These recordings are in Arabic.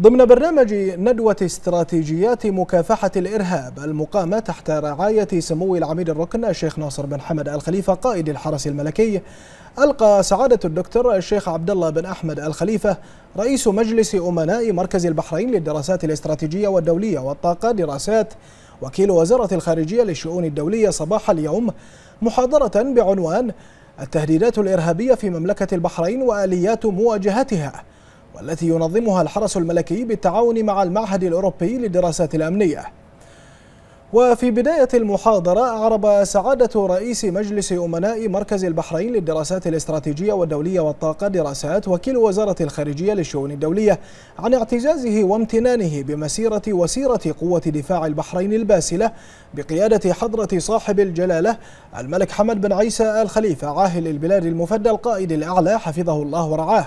ضمن برنامج ندوة استراتيجيات مكافحة الإرهاب المقامة تحت رعاية سمو العميد الركن الشيخ ناصر بن حمد الخليفة قائد الحرس الملكي ألقى سعادة الدكتور الشيخ عبد الله بن أحمد الخليفة رئيس مجلس أمناء مركز البحرين للدراسات الاستراتيجية والدولية والطاقة دراسات وكيل وزارة الخارجية للشؤون الدولية صباح اليوم محاضرة بعنوان التهديدات الإرهابية في مملكة البحرين وآليات مواجهتها والتي ينظمها الحرس الملكي بالتعاون مع المعهد الأوروبي للدراسات الأمنية وفي بداية المحاضرة أعرب سعادة رئيس مجلس أمناء مركز البحرين للدراسات الاستراتيجية والدولية والطاقة دراسات وكيل وزارة الخارجية للشؤون الدولية عن اعتزازه وامتنانه بمسيرة وسيرة قوة دفاع البحرين الباسلة بقيادة حضرة صاحب الجلالة الملك حمد بن عيسى آل خليفة عاهل البلاد المفدى القائد الأعلى حفظه الله ورعاه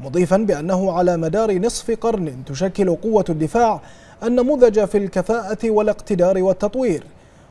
مضيفا بأنه على مدار نصف قرن تشكل قوة الدفاع النموذج في الكفاءة والاقتدار والتطوير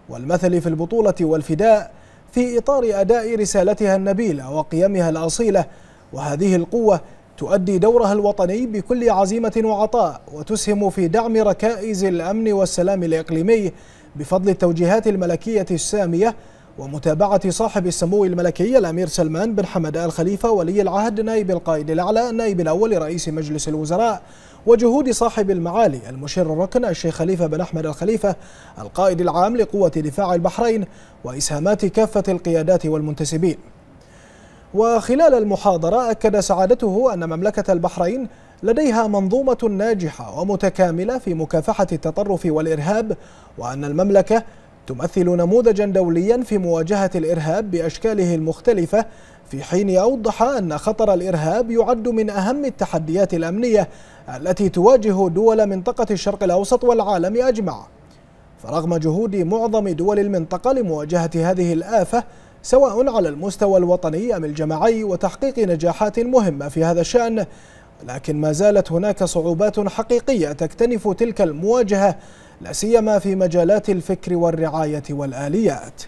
والمثل في البطولة والفداء في إطار أداء رسالتها النبيلة وقيمها الأصيلة وهذه القوة تؤدي دورها الوطني بكل عزيمة وعطاء وتسهم في دعم ركائز الأمن والسلام الإقليمي بفضل التوجيهات الملكية السامية ومتابعة صاحب السمو الملكي الأمير سلمان بن حمد آل خليفة ولي العهد نائب القائد الأعلى النائب الأول رئيس مجلس الوزراء وجهود صاحب المعالي المشير الركن الشيخ خليفة بن أحمد الخليفة القائد العام لقوة دفاع البحرين وإسهامات كافة القيادات والمنتسبين وخلال المحاضرة أكد سعادته أن مملكة البحرين لديها منظومة ناجحة ومتكاملة في مكافحة التطرف والإرهاب وأن المملكة تمثل نموذجا دوليا في مواجهة الإرهاب بأشكاله المختلفة في حين أوضح أن خطر الإرهاب يعد من أهم التحديات الأمنية التي تواجه دول منطقة الشرق الأوسط والعالم أجمع فرغم جهود معظم دول المنطقة لمواجهة هذه الآفة سواء على المستوى الوطني أم الجماعي وتحقيق نجاحات مهمة في هذا الشأن لكن ما زالت هناك صعوبات حقيقية تكتنف تلك المواجهة لا سيما في مجالات الفكر والرعاية والآليات